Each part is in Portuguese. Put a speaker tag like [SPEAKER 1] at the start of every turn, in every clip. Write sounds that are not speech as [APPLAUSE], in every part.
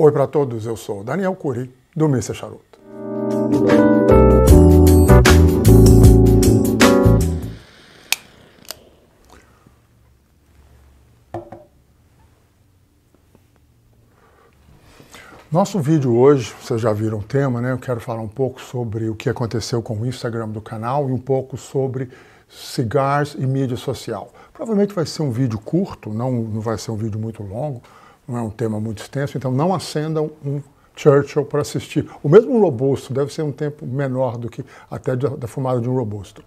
[SPEAKER 1] Oi para todos, eu sou Daniel Curi, do Missa Charuto. Nosso vídeo hoje, vocês já viram o tema, né? Eu quero falar um pouco sobre o que aconteceu com o Instagram do canal e um pouco sobre cigars e mídia social. Provavelmente vai ser um vídeo curto, não, não vai ser um vídeo muito longo, não é um tema muito extenso, então não acendam um Churchill para assistir. O mesmo robusto deve ser um tempo menor do que até da fumada de um robusto.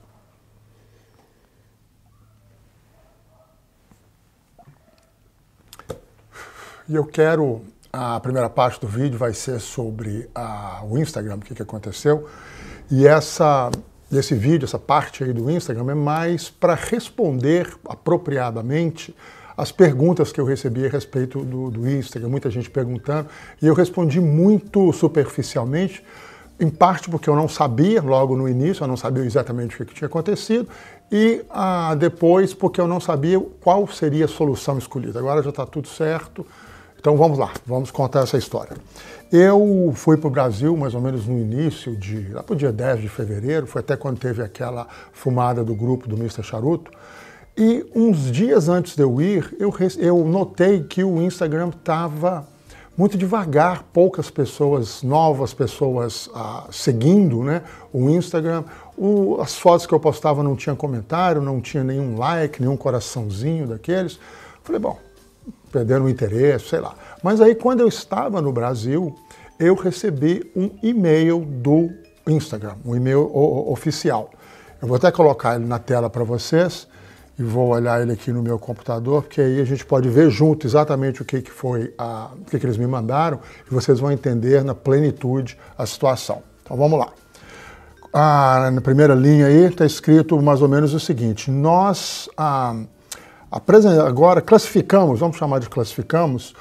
[SPEAKER 1] E eu quero. A primeira parte do vídeo vai ser sobre a, o Instagram, o que, que aconteceu. E essa, esse vídeo, essa parte aí do Instagram, é mais para responder apropriadamente as perguntas que eu recebi a respeito do, do Instagram, muita gente perguntando, e eu respondi muito superficialmente, em parte porque eu não sabia logo no início, eu não sabia exatamente o que tinha acontecido, e ah, depois porque eu não sabia qual seria a solução escolhida. Agora já está tudo certo, então vamos lá, vamos contar essa história. Eu fui para o Brasil mais ou menos no início de, lá para o dia 10 de fevereiro, foi até quando teve aquela fumada do grupo do Mr. Charuto, e uns dias antes de eu ir, eu, eu notei que o Instagram estava muito devagar, poucas pessoas, novas pessoas ah, seguindo né, o Instagram. O, as fotos que eu postava não tinha comentário, não tinha nenhum like, nenhum coraçãozinho daqueles. Falei, bom, perderam o interesse, sei lá. Mas aí quando eu estava no Brasil, eu recebi um e-mail do Instagram, um e-mail oficial. Eu vou até colocar ele na tela para vocês e vou olhar ele aqui no meu computador, porque aí a gente pode ver junto exatamente o que, que foi, a, o que, que eles me mandaram, e vocês vão entender na plenitude a situação. Então vamos lá. Ah, na primeira linha aí está escrito mais ou menos o seguinte: nós ah, agora classificamos, vamos chamar de classificamos,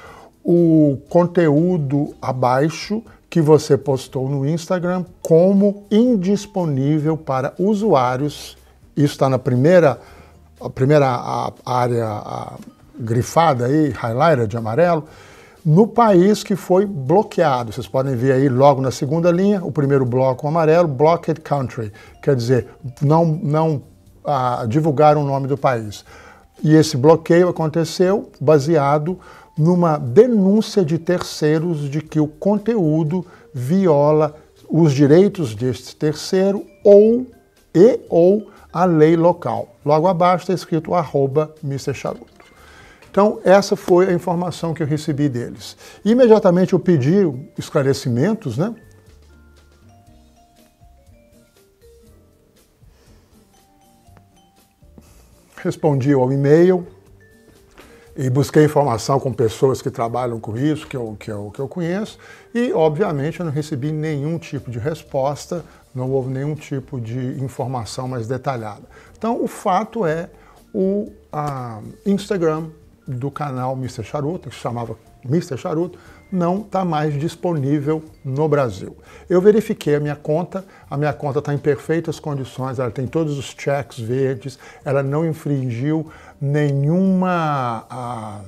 [SPEAKER 1] o conteúdo abaixo que você postou no Instagram como indisponível para usuários. Isso está na primeira linha a primeira a, a área a, grifada aí, highlighter de amarelo, no país que foi bloqueado. Vocês podem ver aí logo na segunda linha, o primeiro bloco amarelo, blocked country, quer dizer, não, não ah, divulgaram o nome do país. E esse bloqueio aconteceu baseado numa denúncia de terceiros de que o conteúdo viola os direitos deste terceiro ou e ou a lei local. Logo abaixo está escrito arroba Mr. Charuto. Então, essa foi a informação que eu recebi deles. Imediatamente eu pedi esclarecimentos, né? Respondi ao e-mail e busquei informação com pessoas que trabalham com isso, que eu, que eu, que eu conheço, e obviamente eu não recebi nenhum tipo de resposta não houve nenhum tipo de informação mais detalhada. Então, o fato é o a, Instagram do canal Mr. Charuto, que se chamava Mr. Charuto, não está mais disponível no Brasil. Eu verifiquei a minha conta, a minha conta está em perfeitas condições, ela tem todos os checks verdes, ela não infringiu nenhuma. A, ah,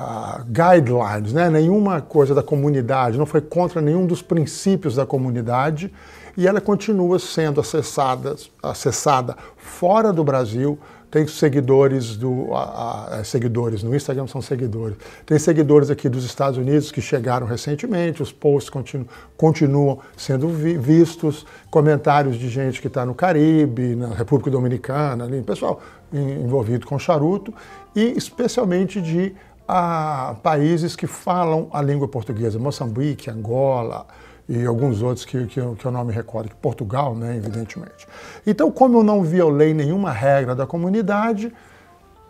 [SPEAKER 1] uh, guidelines, né? nenhuma coisa da comunidade, não foi contra nenhum dos princípios da comunidade e ela continua sendo acessada, acessada fora do Brasil. Tem seguidores do a, a, é, seguidores no Instagram são seguidores. Tem seguidores aqui dos Estados Unidos que chegaram recentemente. Os posts continu, continuam sendo vi, vistos. Comentários de gente que está no Caribe, na República Dominicana, ali, pessoal envolvido com charuto e especialmente de a países que falam a língua portuguesa, Moçambique, Angola e alguns outros que, que, eu, que eu não me recordo, Portugal, né, evidentemente. Então, como eu não violei nenhuma regra da comunidade,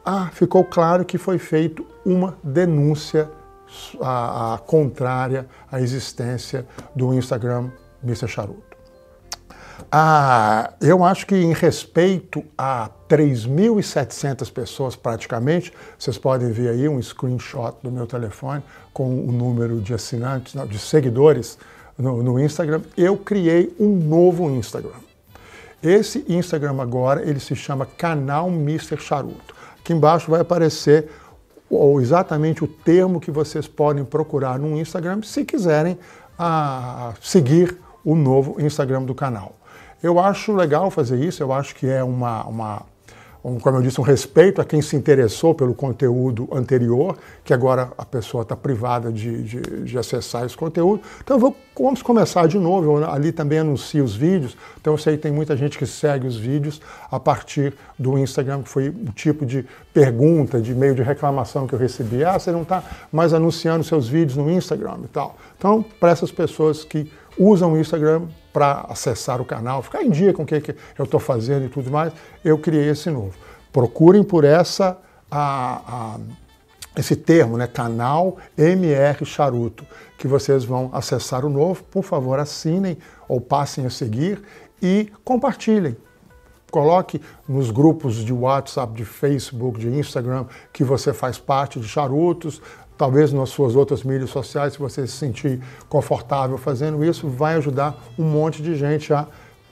[SPEAKER 1] ah, ficou claro que foi feita uma denúncia a, a, contrária à existência do Instagram Mr. Charuto. Ah, eu acho que em respeito a 3.700 pessoas praticamente, vocês podem ver aí um screenshot do meu telefone com o número de assinantes, não, de seguidores no, no Instagram, eu criei um novo Instagram. Esse Instagram agora, ele se chama Canal Mister Charuto. Aqui embaixo vai aparecer ou exatamente o termo que vocês podem procurar no Instagram se quiserem a, ah, seguir o novo Instagram do canal. Eu acho legal fazer isso, eu acho que é uma, uma um, como eu disse, um respeito a quem se interessou pelo conteúdo anterior, que agora a pessoa está privada de, de, de, acessar esse conteúdo. Então vou, vamos começar de novo. Eu ali também anuncio os vídeos, então eu sei que tem muita gente que segue os vídeos a partir do Instagram, que foi um tipo de pergunta, de meio de reclamação que eu recebi. Ah, você não está mais anunciando seus vídeos no Instagram e tal. Então, para essas pessoas que usam o Instagram, para acessar o canal, ficar em dia com o que, que eu estou fazendo e tudo mais, eu criei esse novo. Procurem por essa a, a, esse termo, né, canal MR Charuto, que vocês vão acessar o novo. Por favor, assinem ou passem a seguir e compartilhem. Coloque nos grupos de WhatsApp, de Facebook, de Instagram que você faz parte de charutos, Talvez nas suas outras mídias sociais, se você se sentir confortável fazendo isso, vai ajudar um monte de gente a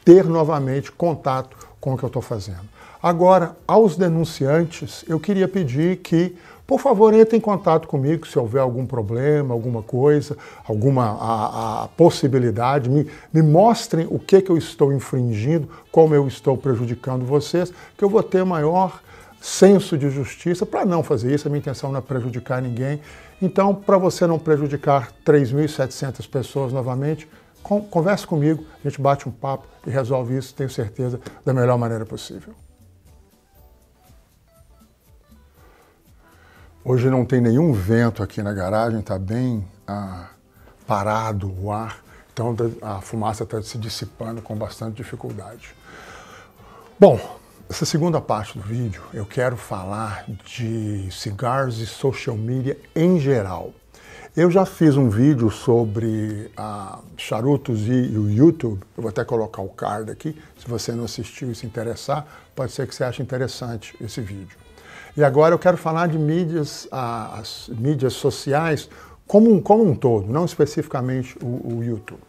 [SPEAKER 1] ter novamente contato com o que eu estou fazendo. Agora, aos denunciantes, eu queria pedir que, por favor, entrem em contato comigo se houver algum problema, alguma coisa, alguma a, a possibilidade, me, me mostrem o que, que eu estou infringindo, como eu estou prejudicando vocês, que eu vou ter maior senso de justiça para não fazer isso. A minha intenção não é prejudicar ninguém. Então, para você não prejudicar 3.700 pessoas novamente, con converse comigo, a gente bate um papo e resolve isso, tenho certeza, da melhor maneira possível. Hoje não tem nenhum vento aqui na garagem, está bem ah, parado o ar, então a fumaça está se dissipando com bastante dificuldade. Bom, essa segunda parte do vídeo eu quero falar de cigars e social media em geral. Eu já fiz um vídeo sobre ah, charutos e, o YouTube. Eu vou até colocar o card aqui. Se você não assistiu e se interessar, pode ser que você ache interessante esse vídeo. E agora eu quero falar de mídias, ah, as mídias sociais como um, como um todo, não especificamente o, o YouTube.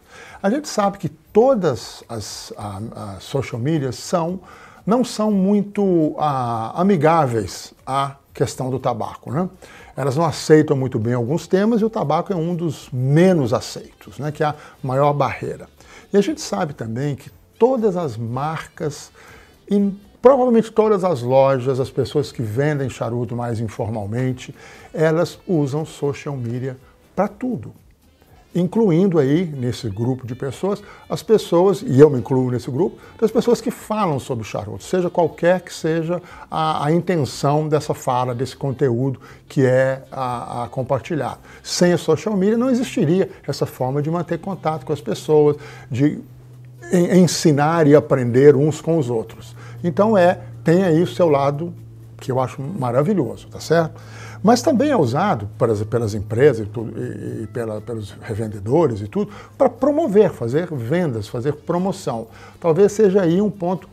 [SPEAKER 1] A gente sabe que todas as ah, social medias são não são muito ah, amigáveis à questão do tabaco. Né? Elas não aceitam muito bem alguns temas e o tabaco é um dos menos aceitos, né? que é a maior barreira. E a gente sabe também que todas as marcas, e provavelmente todas as lojas, as pessoas que vendem charuto mais informalmente, elas usam social media para tudo incluindo aí nesse grupo de pessoas as pessoas, e eu me incluo nesse grupo, das pessoas que falam sobre charuto, seja qualquer que seja a, a intenção dessa fala, desse conteúdo que é a, a compartilhado. Sem a social media não existiria essa forma de manter contato com as pessoas, de ensinar e aprender uns com os outros. Então é, tem aí o seu lado que eu acho maravilhoso, tá certo? Mas também é usado pelas, pelas empresas e, tudo, e, e pela, pelos revendedores e tudo para promover, fazer vendas, fazer promoção. Talvez seja aí um ponto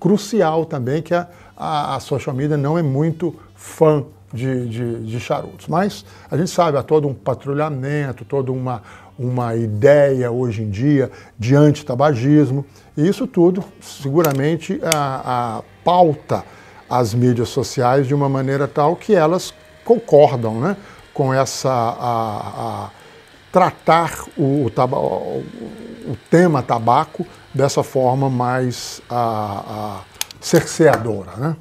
[SPEAKER 1] crucial também que a, a, a social media não é muito fã de, de, de, charutos. Mas a gente sabe, há todo um patrulhamento, toda uma, uma ideia hoje em dia de antitabagismo, e isso tudo seguramente a, a pauta as mídias sociais de uma maneira tal que elas concordam né, com essa. A, a tratar o, o, o, tema tabaco dessa forma mais a, a cerceadora. Né?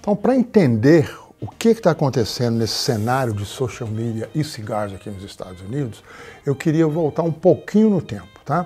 [SPEAKER 1] Então, para entender o que está acontecendo nesse cenário de social media e cigarros aqui nos Estados Unidos, eu queria voltar um pouquinho no tempo, tá?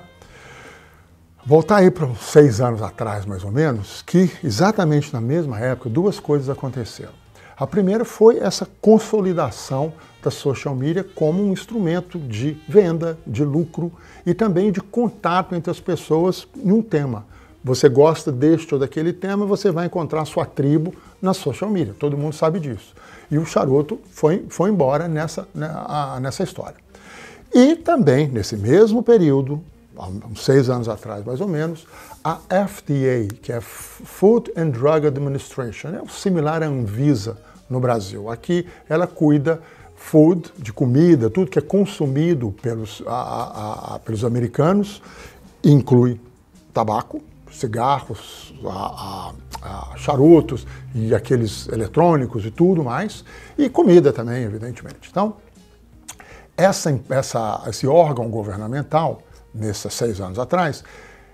[SPEAKER 1] voltar aí para seis anos atrás, mais ou menos, que exatamente na mesma época duas coisas aconteceram. A primeira foi essa consolidação da social media como um instrumento de venda, de lucro e também de contato entre as pessoas em um tema. Você gosta deste ou daquele tema, você vai encontrar sua tribo na social media. Todo mundo sabe disso. E o charuto foi, foi embora nessa, né, nessa história. E também, nesse mesmo período, há uns seis anos atrás, mais ou menos, a FDA, que é Food and Drug Administration, é similar à Anvisa no Brasil. Aqui ela cuida food, de comida, tudo que é consumido pelos, a, a, a, pelos americanos, inclui tabaco, cigarros, charutos e aqueles eletrônicos e tudo mais, e comida também, evidentemente. Então, essa, essa, esse órgão governamental nesses seis anos atrás,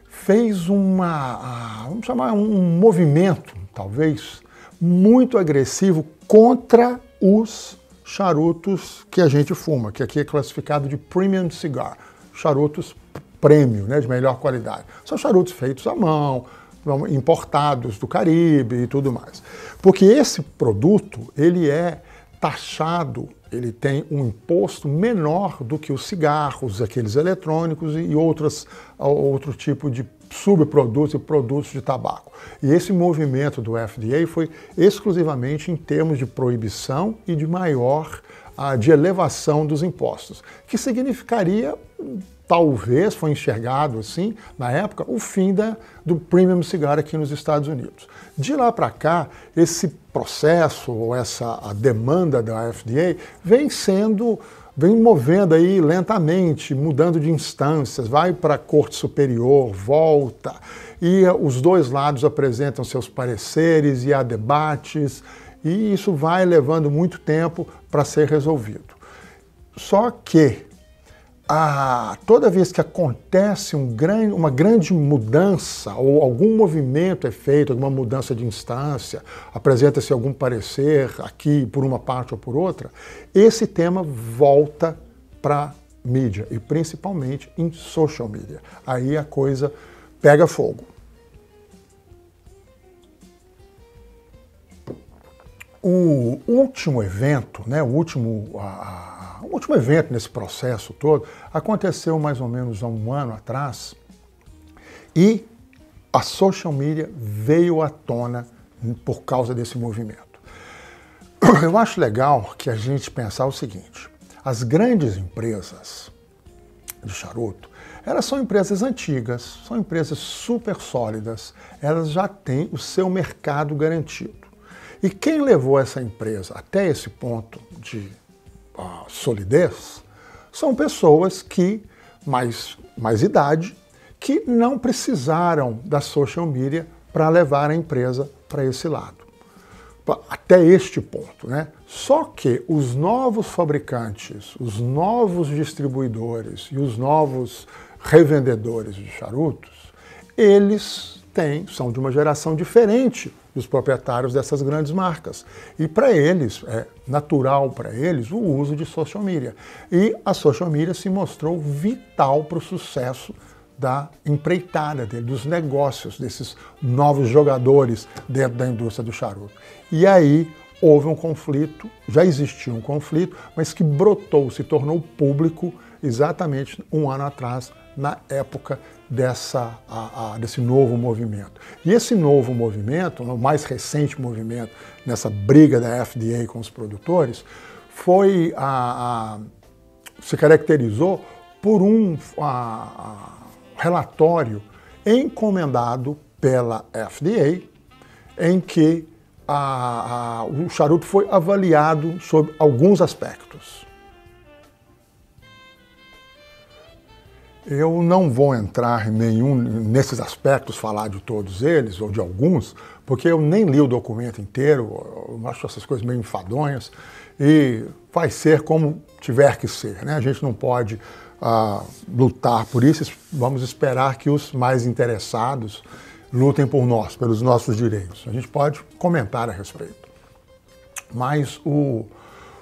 [SPEAKER 1] fez uma, vamos chamar, um movimento, talvez, muito agressivo contra os charutos que a gente fuma, que aqui é classificado de premium cigar, charutos prêmio, né, de melhor qualidade. São charutos feitos à mão, importados do Caribe e tudo mais. Porque esse produto, ele é taxado, ele tem um imposto menor do que os cigarros, aqueles eletrônicos e outras, outro tipo de subprodutos e produtos de tabaco. E esse movimento do FDA foi exclusivamente em termos de proibição e de maior, ah, de elevação dos impostos, que significaria talvez foi enxergado assim na época o fim da, do premium cigar aqui nos Estados Unidos. De lá para cá, esse processo ou essa a demanda da FDA vem sendo vem movendo aí lentamente, mudando de instâncias, vai para a Corte Superior, volta, e eh, os dois lados apresentam seus pareceres e há debates, e isso vai levando muito tempo para ser resolvido. Só que a, toda vez que acontece um grande, uma grande mudança ou algum movimento é feito, alguma mudança de instância, apresenta-se algum parecer aqui por uma parte ou por outra, esse tema volta para mídia e principalmente em social media. Aí a coisa pega fogo. O último evento, né, o último a, o último evento nesse processo todo aconteceu mais ou menos há um ano atrás e a social media veio à tona por causa desse movimento. [CLEARS THROAT] Eu acho legal que a gente pensar o seguinte: as grandes empresas de charuto, elas são empresas antigas, são empresas super sólidas, elas já têm o seu mercado garantido. E quem levou essa empresa até esse ponto de a solidez são pessoas que, mais, mais idade, que não precisaram da social media para levar a empresa para esse lado. Até este ponto, né? Só que os novos fabricantes, os novos distribuidores e os novos revendedores de charutos, eles têm, são de uma geração diferente os proprietários dessas grandes marcas. E para eles, é natural para eles o uso de social media. E a social media se mostrou vital para o sucesso da empreitada dele, dos negócios desses novos jogadores dentro da indústria do charuto. E aí houve um conflito, já existia um conflito, mas que brotou, se tornou público exatamente um ano atrás, na época dessa, a, a, desse novo movimento. E esse novo movimento, o mais recente movimento nessa briga da FDA com os produtores, foi a, a se caracterizou por um relatório encomendado pela FDA, em que o charuto foi avaliado sob alguns aspectos. Eu não vou entrar nenhum nesses aspectos, falar de todos eles ou de alguns, porque eu nem li o documento inteiro, acho essas coisas meio enfadonhas, e vai ser como tiver que ser. Né? A gente não pode ah, lutar por isso, vamos esperar que os mais interessados lutem por nós, pelos nossos direitos. A gente pode comentar a respeito. Mas o,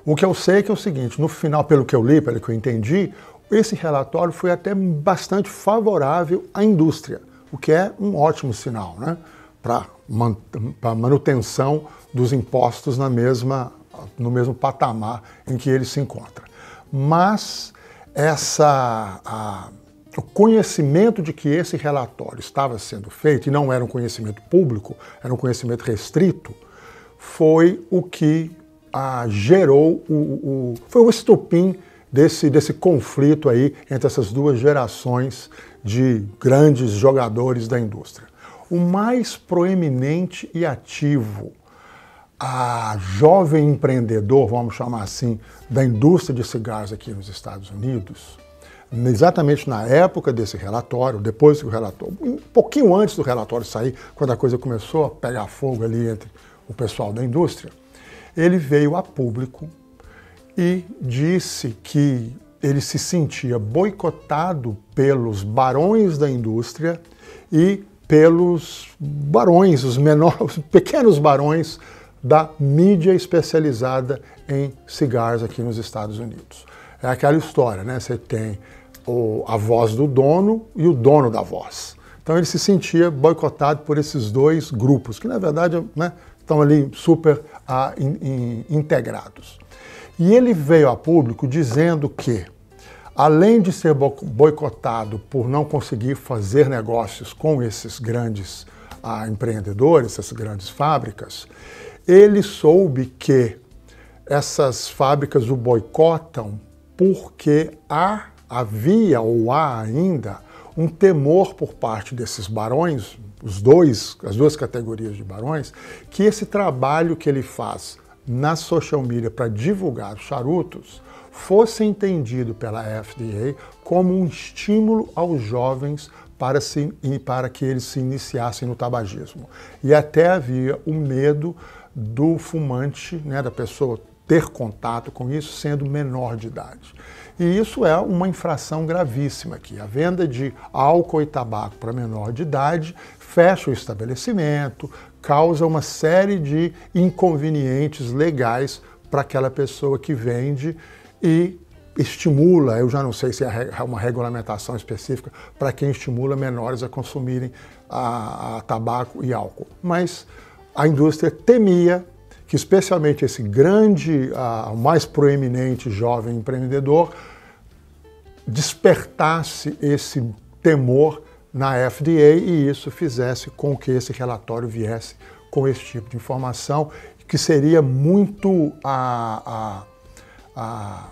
[SPEAKER 1] o que eu sei é que é o seguinte: no final, pelo que eu li, pelo que eu entendi, esse relatório foi até bastante favorável à indústria, o que é um ótimo sinal né, para man a manutenção dos impostos na mesma, no mesmo patamar em que ele se encontra. Mas essa, a, o conhecimento de que esse relatório estava sendo feito, e não era um conhecimento público, era um conhecimento restrito, foi o que a, ah, gerou o, o, foi o estupim desse, desse conflito aí entre essas duas gerações de grandes jogadores da indústria. O mais proeminente e ativo a jovem empreendedor, vamos chamar assim, da indústria de cigarros aqui nos Estados Unidos, exatamente na época desse relatório, depois que o relatório, um pouquinho antes do relatório sair, quando a coisa começou a pegar fogo ali entre o pessoal da indústria, ele veio a público e disse que ele se sentia boicotado pelos barões da indústria e pelos barões, os menores, [LAUGHS] pequenos barões da mídia especializada em cigarros aqui nos Estados Unidos. É aquela história, né? Você tem o, a voz do dono e o dono da voz. Então ele se sentia boicotado por esses dois grupos, que na verdade né, estão ali super ah, in, in, integrados. E ele veio a público dizendo que, além de ser boicotado por não conseguir fazer negócios com esses grandes ah, empreendedores, essas grandes fábricas, ele soube que essas fábricas o boicotam porque há, havia ou há ainda um temor por parte desses barões, os dois, as duas categorias de barões, que esse trabalho que ele faz na social media para divulgar os charutos fosse entendido pela FDA como um estímulo aos jovens para, se, para que eles se iniciassem no tabagismo. E até havia o medo do fumante, né, da pessoa ter contato com isso sendo menor de idade. E isso é uma infração gravíssima aqui. A venda de álcool e tabaco para menor de idade fecha o estabelecimento, causa uma série de inconvenientes legais para aquela pessoa que vende e estimula, eu já não sei se é, é uma regulamentação específica para quem estimula menores a consumirem a, a tabaco e álcool, mas a indústria temia que especialmente esse grande, o mais proeminente jovem empreendedor despertasse esse temor na FDA e isso fizesse com que esse relatório viesse com esse tipo de informação, que seria muito a, a, a,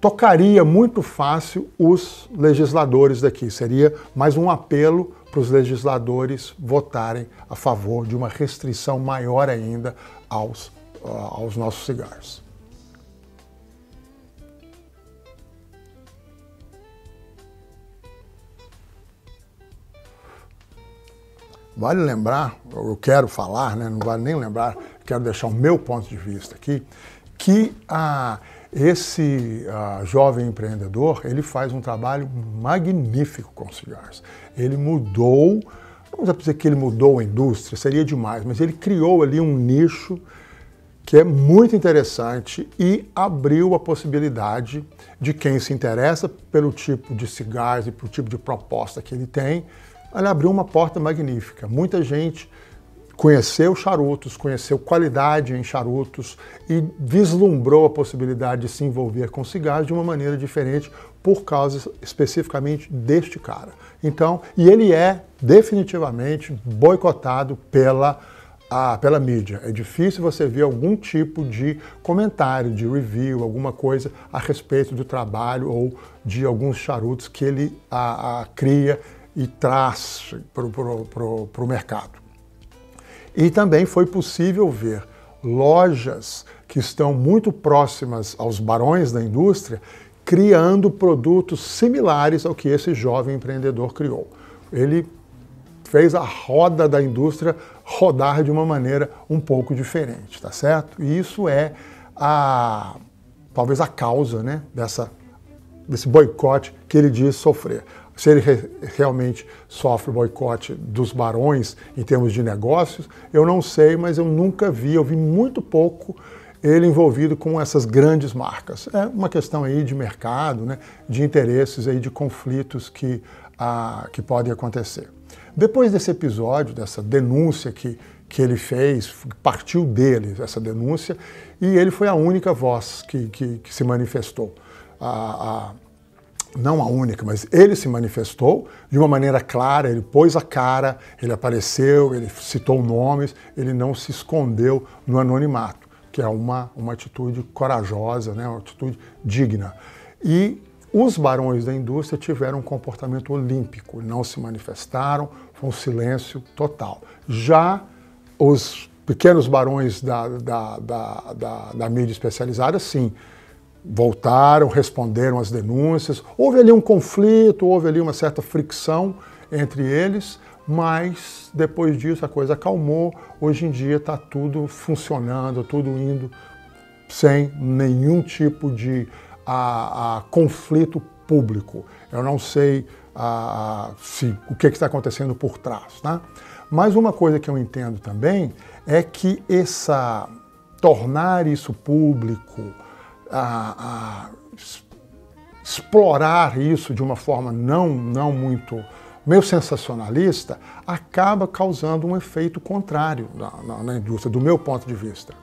[SPEAKER 1] tocaria muito fácil os legisladores daqui. Seria mais um apelo para os legisladores votarem a favor de uma restrição maior ainda aos, aos nossos cigarros. Vale lembrar, eu quero falar, né, não vale nem lembrar, quero deixar o meu ponto de vista aqui, que ah, esse ah, jovem empreendedor, ele faz um trabalho magnífico com os cigarros. Ele mudou, não dá para dizer que ele mudou a indústria, seria demais, mas ele criou ali um nicho que é muito interessante e abriu a possibilidade de quem se interessa pelo tipo de cigarros e pelo tipo de proposta que ele tem, ela abriu uma porta magnífica. Muita gente conheceu charutos, conheceu qualidade em charutos e vislumbrou a possibilidade de se envolver com cigarros de uma maneira diferente por causa especificamente deste cara. Então, e ele é definitivamente boicotado pela pela mídia. É difícil você ver algum tipo de comentário, de review, alguma coisa a respeito do trabalho ou de alguns charutos que ele a, a cria e traz para o mercado. E também foi possível ver lojas que estão muito próximas aos barões da indústria criando produtos similares ao que esse jovem empreendedor criou. Ele fez a roda da indústria rodar de uma maneira um pouco diferente, tá certo? E isso é a talvez a causa, né, dessa desse boicote que ele diz sofrer. Se ele re realmente sofre boicote dos barões em termos de negócios, eu não sei, mas eu nunca vi, eu vi muito pouco ele envolvido com essas grandes marcas. É uma questão aí de mercado, né, de interesses aí, de conflitos que, ah, que podem acontecer. Depois desse episódio, dessa denúncia que, que ele fez, partiu dele essa denúncia, e ele foi a única voz que, que, que se manifestou a, a não a única, mas ele se manifestou de uma maneira clara, ele pôs a cara, ele apareceu, ele citou nomes, ele não se escondeu no anonimato, que é uma, uma atitude corajosa, né, uma atitude digna. E os barões da indústria tiveram um comportamento olímpico, não se manifestaram, foi um silêncio total. Já os pequenos barões da, da, da, da, da mídia especializada, sim, voltaram, responderam às denúncias. Houve ali um conflito, houve ali uma certa fricção entre eles, mas depois disso a coisa acalmou. Hoje em dia está tudo funcionando, tudo indo sem nenhum tipo de a, a conflito público. Eu não sei a, se, o que, é que está acontecendo por trás. Né? Mas uma coisa que eu entendo também é que essa tornar isso público, a, a explorar isso de uma forma não, não muito meio sensacionalista, acaba causando um efeito contrário na, na, na indústria, do meu ponto de vista.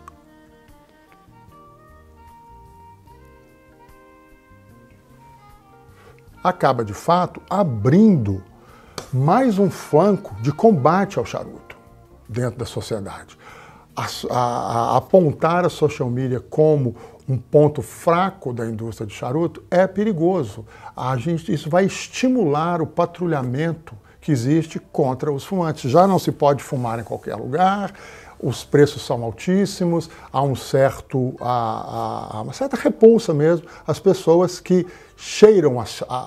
[SPEAKER 1] Acaba, de fato, abrindo mais um flanco de combate ao charuto dentro da sociedade. A, a, a apontar a social media como um ponto fraco da indústria de charuto, é perigoso. A gente, isso vai estimular o patrulhamento que existe contra os fumantes. Já não se pode fumar em qualquer lugar, os preços são altíssimos, há um certo, a uma certa repulsa mesmo às pessoas que cheiram a, a,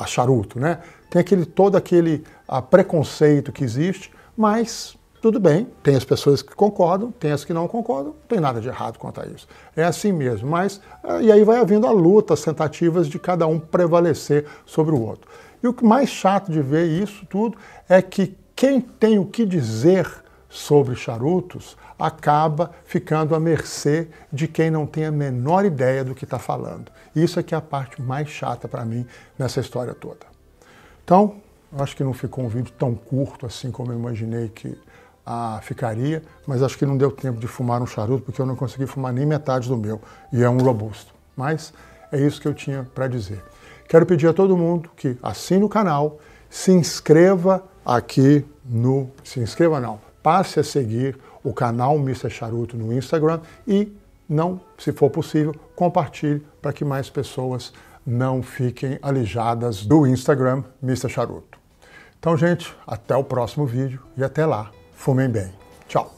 [SPEAKER 1] a, a charuto, né? Tem aquele, todo aquele ah, preconceito que existe, mas tudo bem, tem as pessoas que concordam, tem as que não concordam, não tem nada de errado quanto a isso. É assim mesmo, mas eh, e aí vai havendo a luta, as tentativas de cada um prevalecer sobre o outro. E o mais chato de ver isso tudo é que quem tem o que dizer sobre charutos acaba ficando à mercê de quem não tem a menor ideia do que está falando. Isso é que é a parte mais chata para mim nessa história toda. Então, acho que não ficou um vídeo tão curto assim como eu imaginei que ficaria, mas acho que não deu tempo de fumar um charuto, porque eu não consegui fumar nem metade do meu, e é um robusto. Mas é isso que eu tinha para dizer. Quero pedir a todo mundo que assine o canal, se inscreva aqui no. Se inscreva não, passe a seguir o canal Mr. Charuto no Instagram e não, se for possível, compartilhe para que mais pessoas não fiquem alijadas do Instagram Mr. Charuto. Então, gente, até o próximo vídeo e até lá fumem bem. Tchau.